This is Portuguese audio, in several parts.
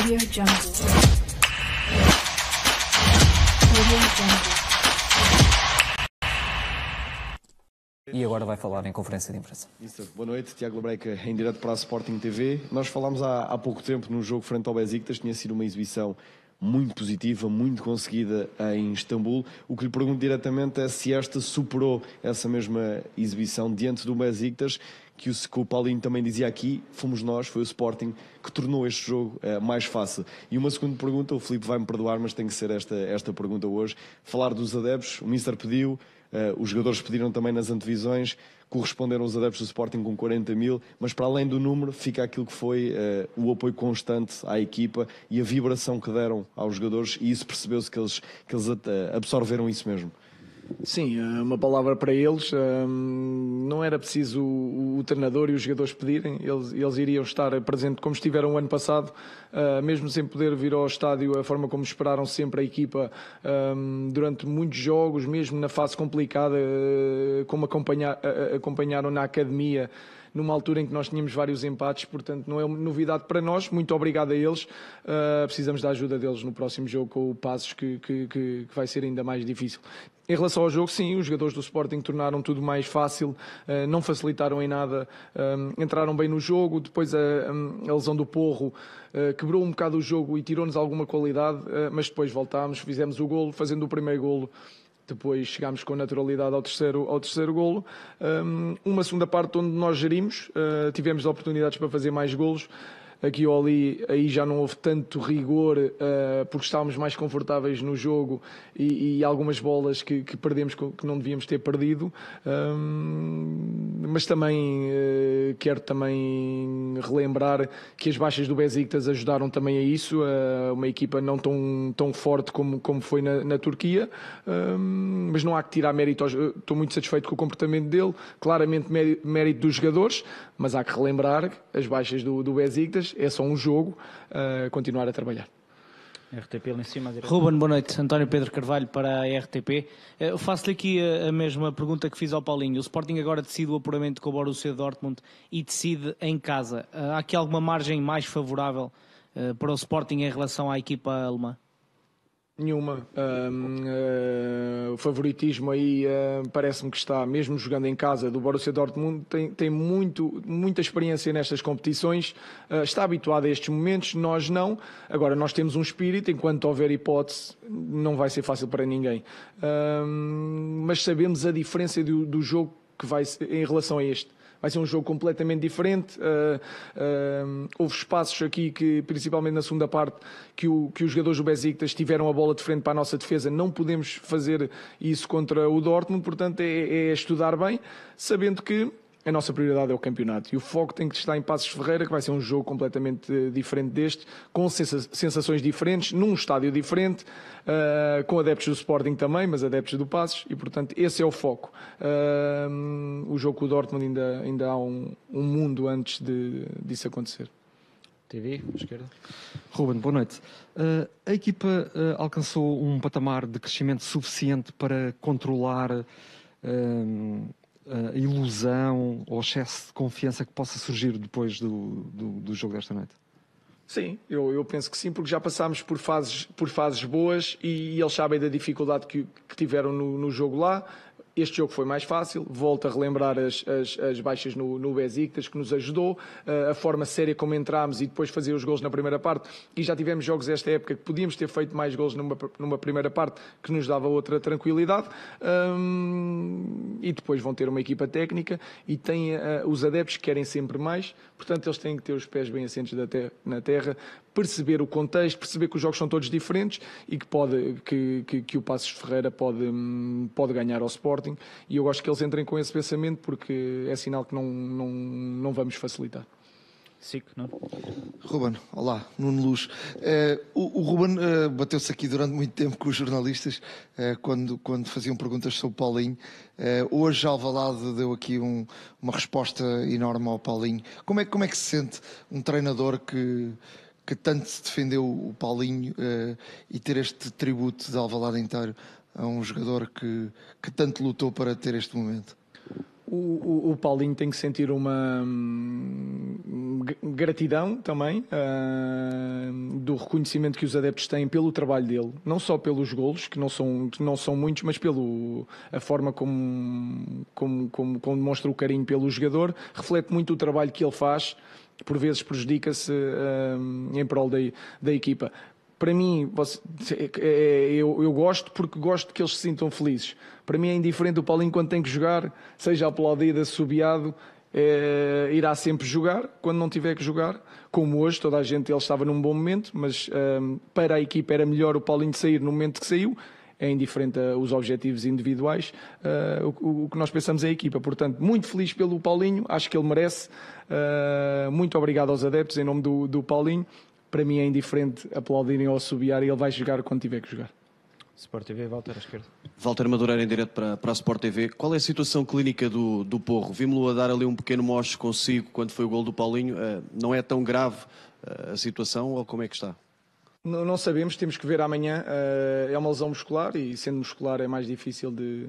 Audio Jungle. Audio Jungle. E agora vai falar em conferência de imprensa. boa noite, Tiago Breca, em direto para a Sporting TV. Nós falámos há, há pouco tempo no jogo frente ao Besiktas, tinha sido uma exibição muito positiva, muito conseguida em Istambul. O que lhe pergunto diretamente é se esta superou essa mesma exibição diante do Besiktas, que o, que o Paulinho também dizia aqui, fomos nós, foi o Sporting, que tornou este jogo eh, mais fácil. E uma segunda pergunta, o Felipe vai-me perdoar, mas tem que ser esta, esta pergunta hoje. Falar dos adeptos, o Mister pediu, eh, os jogadores pediram também nas antevisões corresponderam os adeptos do Sporting com 40 mil, mas para além do número fica aquilo que foi uh, o apoio constante à equipa e a vibração que deram aos jogadores e isso percebeu-se que eles, que eles eh, absorveram isso mesmo. Sim, é uma palavra para eles. Hum, não era preciso o, treinador e os jogadores pedirem, eles, eles iriam estar presentes como estiveram o ano passado, hum, mesmo sem poder vir ao estádio, a forma como esperaram sempre a equipa hum, durante muitos jogos, mesmo na fase complicada, como acompanharam na academia numa altura em que nós tínhamos vários empates, portanto não é uma novidade para nós. Muito obrigado a eles. Uh, precisamos da ajuda deles no próximo jogo com o Passos, que, que, que, que vai ser ainda mais difícil. Em relação ao jogo, sim, os jogadores do Sporting tornaram tudo mais fácil, ah, não facilitaram em nada, ah, entraram bem no jogo. Depois a, hum, a lesão do Porro quebrou um bocado o jogo e tirou-nos alguma qualidade, mas depois voltámos, fizemos o golo, fazendo o primeiro golo. Depois chegámos com naturalidade ao terceiro, ao terceiro golo. Hum, uma segunda parte onde nós gerimos, hum, tivemos oportunidades para fazer mais golos aqui ou ali, aí já não houve tanto rigor uh, porque estávamos mais confortáveis no jogo e, e algumas bolas que, que, perdemos que não devíamos ter perdido. Um, mas também uh, quero também relembrar que as baixas do Besiktas ajudaram também a isso, uh, uma equipa não tão, tão forte como, como foi na, na Turquia, um, mas não há que tirar mérito. Aos, eh, estou muito satisfeito com o comportamento dele, claramente mérito dos jogadores, mas há que relembrar as baixas do, do Besiktas é só um jogo, uh, continuar a trabalhar. RTP lá em cima. Ruben, boa noite. António Pedro Carvalho para a RTP. Eh, eu faço-lhe aqui a, a, mesma pergunta que fiz ao Paulinho. O Sporting agora decide o apuramento com o Borussia Dortmund e decide em casa. Eh, há aqui alguma margem mais favorável para o Sporting em relação à equipa alemã? Nenhuma. Um, uh, ah, o favoritismo aí uh, parece-me que está, mesmo jogando em casa, do Borussia Dortmund, tem, tem muito, muita experiência nestas competições, uh, está habituado a estes momentos, nós não. Agora, nós temos um espírito, enquanto houver hipótese, não vai ser fácil para ninguém. Um, mas sabemos a diferença do, do jogo que vai em relação a este vai ser um jogo completamente diferente. Uh, uh, houve espaços aqui que, principalmente na segunda parte, que, o, que os jogadores do Besiktas tiveram a bola de frente para a nossa defesa. Não podemos fazer isso contra o Dortmund, portanto é, é estudar bem, sabendo que a nossa prioridade é o campeonato. E o foco tem que estar em Passos Ferreira, que vai ser um jogo completamente eh, diferente deste, com sensações diferentes, num estádio diferente, uh, com adeptos do Sporting também, mas adeptos do Passos, e portanto esse é o foco. Uh, o jogo com o Dortmund ainda, ainda há um, um mundo antes de, disso acontecer. TV, esquerda. Ruben, boa noite. Uh, a equipa uh, alcançou um patamar de crescimento suficiente para controlar uh, a eh, ilusão ou excesso de confiança que possa surgir depois do, do, do jogo desta noite? Sim, eu, eu, penso que sim, porque já passámos por fases, por fases boas e, e eles sabem da dificuldade que, que tiveram no, no, jogo lá. Este jogo foi mais fácil, volto a relembrar as, as, as baixas no, no Besiktas, que nos ajudou, eh, a forma séria como entrámos e depois fazer os gols na primeira parte, e já tivemos jogos esta época que podíamos ter feito mais gols numa, numa primeira parte, que nos dava outra tranquilidade, e depois vão ter uma equipa técnica e têm uh, os adeptos querem sempre mais, portanto eles têm que ter os pés bem assentos na terra perceber o contexto, perceber que os jogos são todos diferentes e que, pode, que, que, que o Passos Ferreira pode, pode ganhar ao Sporting. E eu gosto que eles entrem com esse pensamento porque é sinal que não, não, não vamos facilitar. Sico, não? Ruben, olá, Nuno Luz. Uh, o, o, Ruben uh, bateu-se aqui durante muito tempo com os jornalistas uh, quando, quando faziam perguntas sobre o Paulinho. hoje, Alvalade deu aqui um, uma resposta enorme ao Paulinho. Como é, como é que se sente um treinador que, que tanto se defendeu o Paulinho uh, e ter este tributo de Alvalade inteiro a um jogador que, que tanto lutou para ter este momento? O, o, o Paulinho tem que sentir uma hum, gratidão também uh, do reconhecimento que os adeptos têm pelo trabalho dele, não só pelos golos, que não são, que não são muitos, mas pelo a forma como, como, como, como demonstra o carinho pelo jogador, reflete muito o trabalho que ele faz por vezes prejudica-se hum, em prol da, da equipa. Para mim, você, é, é, eu, eu, gosto porque gosto que eles se sintam felizes. Para mim é indiferente o Paulinho quando tem que jogar, seja aplaudido, assobiado, é, irá sempre jogar quando não tiver que jogar. Como hoje, toda a gente ele estava num bom momento, mas um, para a equipa era melhor o Paulinho sair no momento que saiu é indiferente aos objetivos individuais, uh, o, o, que nós pensamos é a equipa. Portanto, muito feliz pelo Paulinho, acho que ele merece. Uh, muito obrigado aos adeptos em nome do, do Paulinho. Para mim é indiferente aplaudirem ou subiar e ele vai jogar quando tiver que jogar. Sport TV, Walter à esquerda. Walter Madureira em direto para, para a Sport TV. Qual é a situação clínica do, do Porro? Vimos-lo a dar ali um pequeno mocho consigo quando foi o gol do Paulinho. Uh, não é tão grave a situação ou como é que está? Não sabemos, temos que ver amanhã. Eh, é uma lesão muscular e, sendo muscular, é mais difícil de,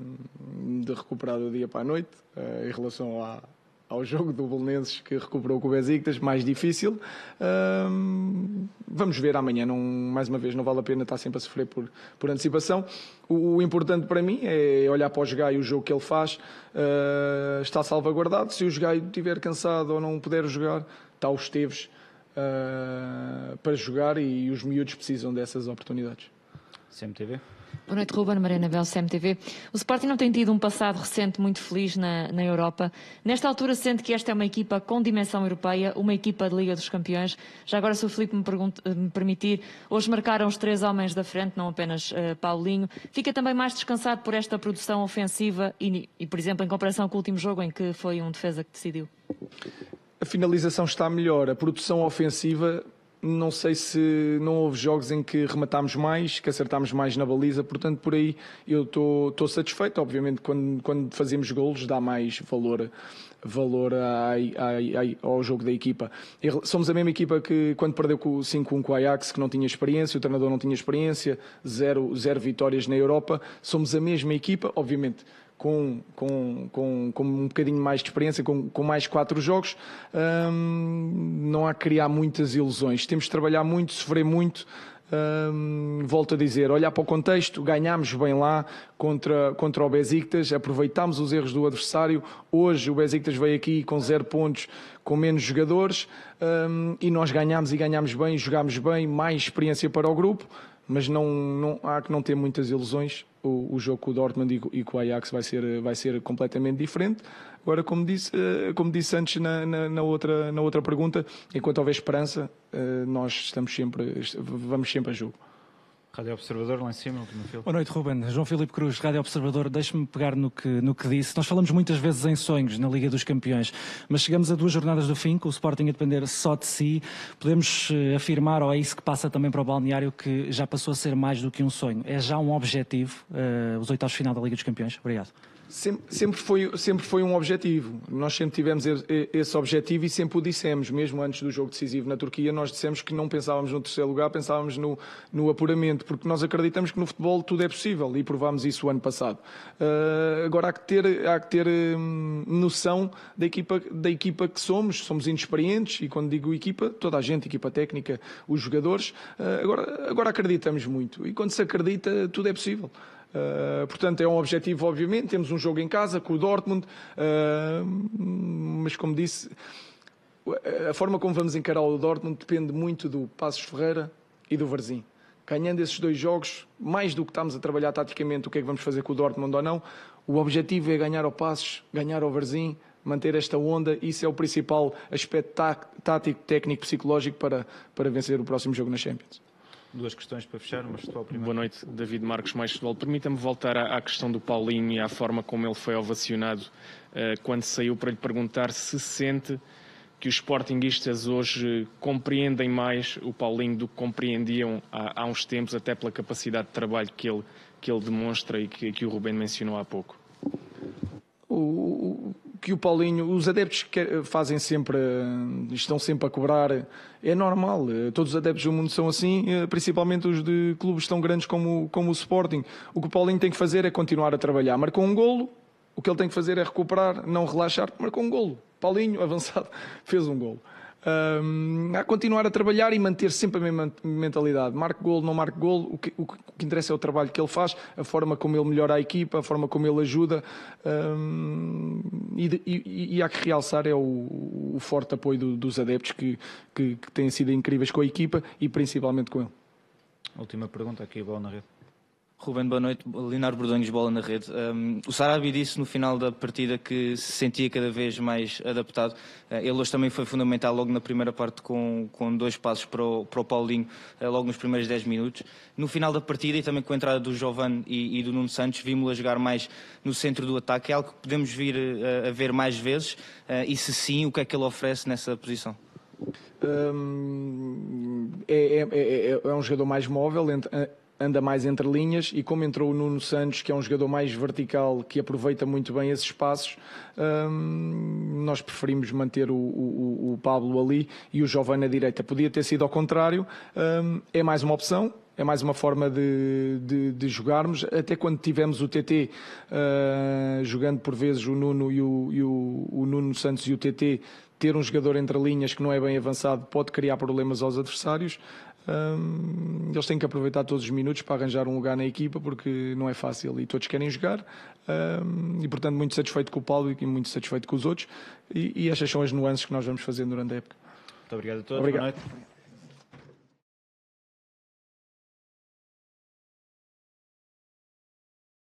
de recuperar do dia para a noite. Eh, em relação à, ao jogo do Bolonenses que recuperou com o Besiktas, mais difícil. Ehm, vamos ver amanhã. Não, mais uma vez, não vale a pena estar sempre a sofrer por, por antecipação. O, o importante para mim é olhar para o Jogai e o jogo que ele faz. Eh, está salvaguardado. Se o Jogai estiver cansado ou não puder jogar, está o Esteves uh, para jogar e, e os miúdos precisam dessas oportunidades. CMTV? Boa noite, Ruben. Mariana Bel, CMTV. O Sporting não tem tido um passado recente muito feliz na, na Europa. Nesta altura, sente que esta é uma equipa com dimensão europeia, uma equipa de Liga dos Campeões. Já agora, se o Filipe me, eh, me permitir, hoje marcaram os três homens da frente, não apenas uh, Paulinho. Fica também mais descansado por esta produção ofensiva e, e, por exemplo, em comparação com o último jogo em que foi um defesa que decidiu a finalização está melhor, a produção ofensiva. Não sei se não houve jogos em que rematámos mais, que acertámos mais na baliza, portanto, por aí eu estou satisfeito. Obviamente, quando, quando fazemos golos, dá mais valor valor ai, ai, ai, ao jogo da equipa. Somos a mesma equipa que quando perdeu com o 5-1 com o Ajax, que não tinha experiência, o treinador não tinha experiência, zero, zero vitórias na Europa. Somos a mesma equipa, obviamente com, com, com, com um bocadinho mais de experiência, com, com mais quatro jogos, hum, não há que criar muitas ilusões. Temos de trabalhar muito, sofrer muito. Hum, volto a dizer, olhar para o contexto, ganhámos bem lá contra, contra o Besiktas, aproveitámos os erros do adversário. Hoje o Besiktas veio aqui com zero pontos, com menos jogadores, hum, e nós ganhámos e ganhámos bem, jogámos bem, mais experiência para o grupo mas não, não, há que não ter muitas ilusões. O, o jogo com o Dortmund e, e, com o Ajax vai ser, vai ser completamente diferente. Agora, como disse, eh, como disse antes na, na, na outra, na outra pergunta, enquanto houver esperança, eh, nós estamos sempre, vamos sempre a jogo. Rádio Observador, lá em cima, no filme. Boa noite, Ruben. João Filipe Cruz, Rádio Observador. Deixe-me pegar no que, no que disse. Nós falamos muitas vezes em sonhos na Liga dos Campeões, mas chegamos a duas jornadas do fim, com o Sporting a depender só de si. Podemos eh, afirmar, ou é isso que passa também para o balneário, que já passou a ser mais do que um sonho. É já um objetivo, uh, os oitavos final da Liga dos Campeões. Obrigado. Sempre, sempre, foi, sempre foi um objetivo. Nós sempre tivemos esse objetivo e sempre o dissemos, mesmo antes do jogo decisivo na Turquia, nós dissemos que não pensávamos no terceiro lugar, pensávamos no, no apuramento, porque nós acreditamos que no futebol tudo é possível e provámos isso o ano passado. Uh, agora há que ter, há que ter hum, noção da equipa, da equipa que somos, somos inexperientes e quando digo equipa, toda a gente, equipa técnica, os jogadores. Uh, agora, agora acreditamos muito e quando se acredita, tudo é possível. Eh, portanto, é um objetivo, obviamente. Temos um jogo em casa com o Dortmund, uh, mas como disse, a forma como vamos encarar o Dortmund depende muito do Passos Ferreira e do Varzim. Ganhando esses dois jogos, mais do que estamos a trabalhar taticamente, o que é que vamos fazer com o Dortmund ou não, o objetivo é ganhar ao Passos, ganhar ao Varzim, manter esta onda. Isso é o principal aspecto tá- tático, técnico, psicológico para, para vencer o próximo jogo na Champions duas questões para fechar, mas futebol primeiro. Boa noite, David Marcos, mais futebol. Permita-me voltar à, questão do Paulinho e à forma como ele foi ovacionado eh, quando saiu para lhe perguntar se sente que os sportinguistas hoje compreendem mais o Paulinho do que compreendiam há, uns tempos, até pela capacidade de trabalho que ele, que ele demonstra e que, que o Rubén mencionou há pouco. O, que o Paulinho, os adeptos que fazem sempre, eh, estão sempre a cobrar, é normal. Eh, todos os adeptos do mundo são assim, eh, principalmente os de clubes tão grandes como, como o Sporting. O que o Paulinho tem que fazer é continuar a trabalhar. Marcou um golo, o que ele tem que fazer é recuperar, não relaxar. Marcou um golo. Paulinho, avançado, fez um golo. Um, a continuar a trabalhar e manter sempre a mesma mentalidade. Marco gol, não marco gol, o que, o que, interessa é o trabalho que ele faz, a forma como ele melhora a equipa, a forma como ele ajuda. Um, e, e, e, há que realçar é o, o forte apoio do, dos adeptos que, que, que têm sido incríveis com a equipa e principalmente com ele. Última pergunta aqui, bola na rede. Ruben, boa noite. Leonardo Bordonhos, bola na rede. Um, o Sarabi disse no final da partida que se sentia cada vez mais adaptado. Uh, ele hoje também foi fundamental logo na primeira parte com, com dois passos para o, para o Paulinho, uh, logo nos primeiros 10 minutos. No final da partida e também com a entrada do Giovanni e, e, do Nuno Santos, vimos-lo a jogar mais no centro do ataque. É algo que podemos vir uh, a ver mais vezes? e se sim, o que é que ele oferece nessa posição? é, é, é, é um jogador mais móvel, entre, anda mais entre linhas e como entrou o Nuno Santos, que é um jogador mais vertical, que aproveita muito bem esses espaços, hum, nós preferimos manter o, o, o, Pablo ali e o Jovem na direita. Podia ter sido ao contrário, hum, é mais uma opção, é mais uma forma de, de, de, jogarmos. Até quando tivemos o TT uh, hum, jogando por vezes o Nuno e o, e o, o Nuno Santos e o TT ter um jogador entre linhas que não é bem avançado pode criar problemas aos adversários. Hum, eles têm que aproveitar todos os minutos para arranjar um lugar na equipa porque não é fácil e todos querem jogar. Hum, e portanto, muito satisfeito com o Paulo e muito satisfeito com os outros. E, e estas são as nuances que nós vamos fazer durante a época. Muito obrigado a todos. Obrigado. Boa noite.